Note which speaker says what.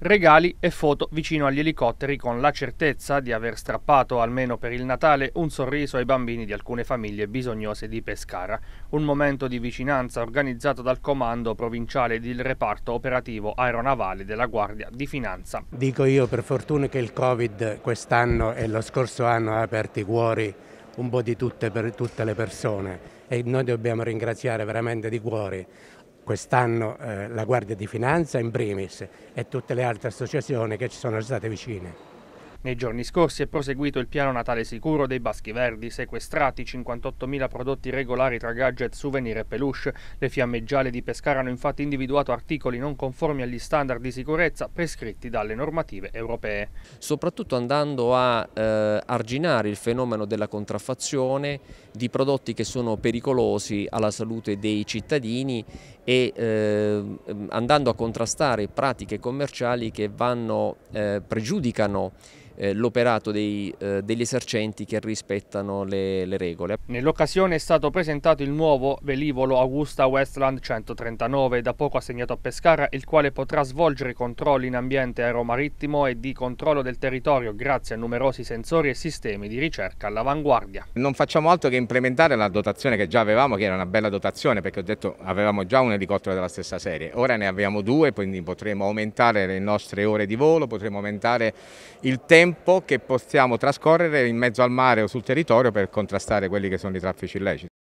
Speaker 1: regali e foto vicino agli elicotteri con la certezza di aver strappato almeno per il Natale un sorriso ai bambini di alcune famiglie bisognose di Pescara. Un momento di vicinanza organizzato dal comando provinciale del reparto operativo aeronavale della Guardia di Finanza.
Speaker 2: Dico io per fortuna che il Covid quest'anno e lo scorso anno ha aperto i cuori un po' di tutte, per tutte le persone e noi dobbiamo ringraziare veramente di cuore quest'anno eh, la Guardia di Finanza in primis e tutte le altre associazioni che ci sono state vicine.
Speaker 1: Nei giorni scorsi è proseguito il piano Natale Sicuro dei Baschi Verdi, sequestrati 58.000 prodotti regolari tra gadget, souvenir e peluche. Le fiamme gialle di Pescara hanno infatti individuato articoli non conformi agli standard di sicurezza
Speaker 3: prescritti dalle normative europee. Soprattutto andando a eh, arginare il fenomeno della contraffazione di prodotti che sono pericolosi alla salute dei cittadini e eh, andando a contrastare pratiche commerciali che vanno, eh, pregiudicano eh, l'operato eh, degli esercenti che rispettano le, le regole. Nell'occasione è stato presentato il nuovo velivolo
Speaker 1: Augusta Westland 139, da poco assegnato a Pescara, il quale potrà svolgere controlli in ambiente aeromarittimo e di controllo del territorio grazie a numerosi sensori e sistemi di ricerca all'avanguardia.
Speaker 4: Non facciamo altro che implementare la dotazione che già avevamo, che era una bella dotazione, perché ho detto avevamo già un elicottero della stessa serie. Ora ne abbiamo due, quindi potremo aumentare le nostre ore di volo, potremo aumentare il tempo che possiamo trascorrere in mezzo al mare o sul territorio per contrastare quelli che sono i traffici illeciti.